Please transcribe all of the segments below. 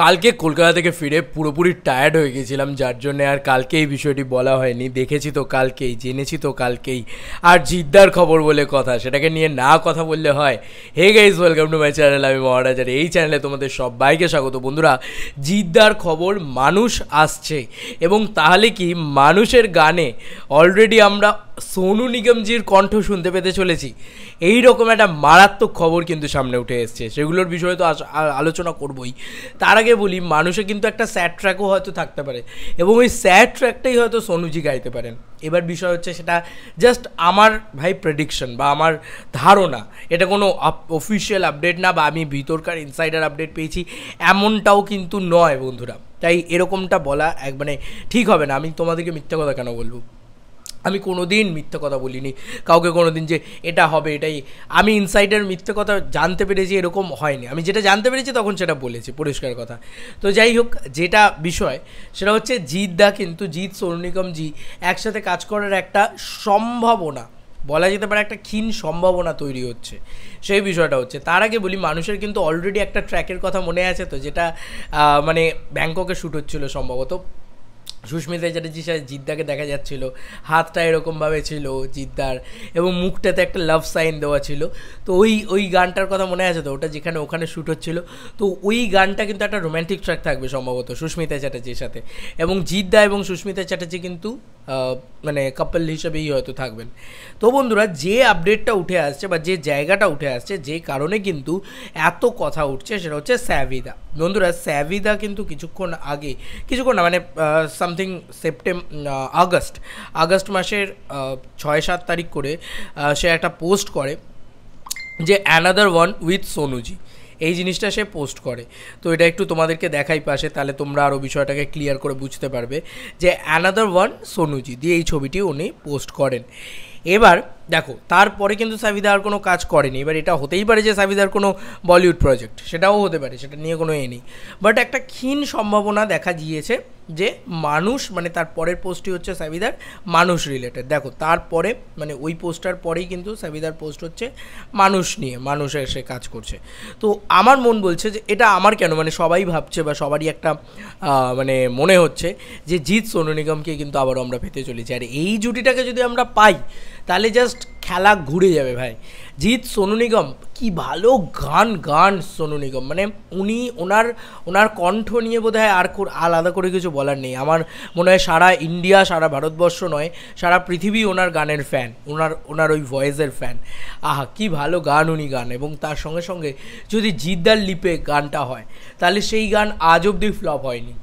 কালকে কলকাতা থেকে ফিরে পুরোপুরি টায়ার্ড হয়ে গেছিলাম যার জন্য আর কালকে এই বিষয়টি বলা হয়নি দেখেছি তো কালকেই জেনেছি তো কালকেই আর জিদ্দার খবর বলে কথা সেটাকে নিয়ে না কথা বললে হয় hey guys welcome to my channel আমি মহারাজ আর এই চ্যানেলে তোমাদের সবাইকে স্বাগত বন্ধুরা জিদ্দার খবর মানুষ আসছে এবং তাহলে কি মানুষের গানে অলরেডি আমরা সোনু নিগমজির কণ্ঠ শুনতে পেতে চলেছি এই রকম একটা মারাত্মক খবর কিন্তু সামনে উঠে এসছে সেগুলোর বিষয়ে তো আলোচনা করবই তার আগে বলি মানুষে কিন্তু একটা স্যাড ট্র্যাকও হয়তো থাকতে পারে এবং ওই স্যাড ট্র্যাকটাই হয়তো সোনুজি গাইতে পারেন এবার বিষয় হচ্ছে সেটা জাস্ট আমার ভাই প্রেডিকশন বা আমার ধারণা এটা কোনো অফিসিয়াল আপডেট না বা আমি ভিতরকার ইনসাইডার আপডেট পেয়েছি এমনটাও কিন্তু নয় বন্ধুরা তাই এরকমটা বলা এক মানে ঠিক হবে না আমি তোমাদেরকে মিথ্যা কথা কেন বলবো আমি কোনো দিন মিথ্যে কথা বলিনি কাউকে কোনো দিন যে এটা হবে এটাই আমি ইনসাইডের মিথ্যে কথা জানতে পেরেছি এরকম হয়নি আমি যেটা জানতে পেরেছি তখন সেটা বলেছি পরিষ্কার কথা তো যাই হোক যেটা বিষয় সেটা হচ্ছে জিৎ দা কিন্তু জিৎ সৌনিকম জি একসাথে কাজ করার একটা সম্ভাবনা বলা যেতে পারে একটা ক্ষীণ সম্ভাবনা তৈরি হচ্ছে সেই বিষয়টা হচ্ছে তার আগে বলি মানুষের কিন্তু অলরেডি একটা ট্র্যাকের কথা মনে আছে তো যেটা মানে ব্যাংককে শ্যুট হচ্ছিলো সম্ভবত সুস্মিতা চ্যাটার্জির সাথে জিদ্দাকে দেখা যাচ্ছিল হাতটা এরকমভাবে ছিল জিদ্দার এবং মুখটাতে একটা লাভ সাইন দেওয়া ছিল তো ওই ওই গানটার কথা মনে আছে তো ওটা যেখানে ওখানে শ্যুট হচ্ছিল তো ওই গানটা কিন্তু একটা রোম্যান্টিক ট্র্যাক থাকবে সম্ভবত সুস্মিতা চ্যাটার্জির সাথে এবং জিদ্দা এবং সুস্মিতা চ্যাটার্জি কিন্তু মানে কাপল হিসেবেই হয়তো থাকবেন তো বন্ধুরা যে আপডেটটা উঠে আসছে বা যে জায়গাটা উঠে আসছে যে কারণে কিন্তু এত কথা উঠছে সেটা হচ্ছে স্যাভিদা বন্ধুরা স্যাভিদা কিন্তু কিছুক্ষণ আগে কিছুক্ষণ না মানে সামথিং সেপ্টেম্বর আগস্ট আগস্ট মাসের ছয় সাত তারিখ করে সে একটা পোস্ট করে যে অ্যানাদার ওয়ান উইথ সোনুজি এই জিনিসটা সে পোস্ট করে তো এটা একটু তোমাদেরকে দেখাই পাশে তাহলে তোমরা আরও বিষয়টাকে ক্লিয়ার করে বুঝতে পারবে যে অ্যানাদার ওয়ান সোনুজি দিয়ে এই ছবিটি উনি পোস্ট করেন এবার দেখো তারপরে কিন্তু সাবিদার কোনো কাজ করেনি এবার এটা হতেই পারে যে সাবিদার কোনো বলিউড প্রজেক্ট সেটাও হতে পারে সেটা নিয়ে কোনো এ নেই বাট একটা ক্ষীণ সম্ভাবনা দেখা গিয়েছে যে মানুষ মানে তার পরের পোস্টটি হচ্ছে সাবিদার মানুষ রিলেটেড দেখো তারপরে মানে ওই পোস্টার পরেই কিন্তু সাবিদার পোস্ট হচ্ছে মানুষ নিয়ে মানুষের সে কাজ করছে তো আমার মন বলছে যে এটা আমার কেন মানে সবাই ভাবছে বা সবারই একটা মানে মনে হচ্ছে যে জিৎ সোনু নিগমকে কিন্তু আবারও আমরা পেতে চলেছি আর এই জুটিটাকে যদি আমরা পাই তাহলে জাস্ট খেলা ঘুরে যাবে ভাই জিৎ সোনু নিগম কি ভালো গান গান সোনু নিগম মানে উনি ওনার ওনার কণ্ঠ নিয়ে বোধ হয় আর আলাদা করে কিছু বলার নেই আমার মনে হয় সারা ইন্ডিয়া সারা ভারতবর্ষ নয় সারা পৃথিবী ওনার গানের ফ্যান ওনার ওনার ওই ভয়েসের ফ্যান আহা কি ভালো গান উনি গান এবং তার সঙ্গে সঙ্গে যদি জিদ্দার লিপে গানটা হয় তাহলে সেই গান আজ অব্দি ফ্লপ হয়নি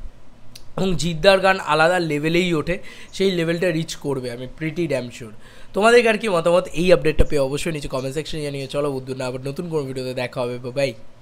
এবং জিদ্দার গান আলাদা লেভেলেই ওঠে সেই লেভেলটা রিচ করবে আমি প্রিটি ড্যাম শিওর তোমাদেরকে আর কি মতামত এই আপডেটটা পেয়ে অবশ্যই নিচে কমেন্ট সেকশন জানিয়ে চলো বুদ্ধ না আবার নতুন কোনো ভিডিওতে দেখা হবে বাই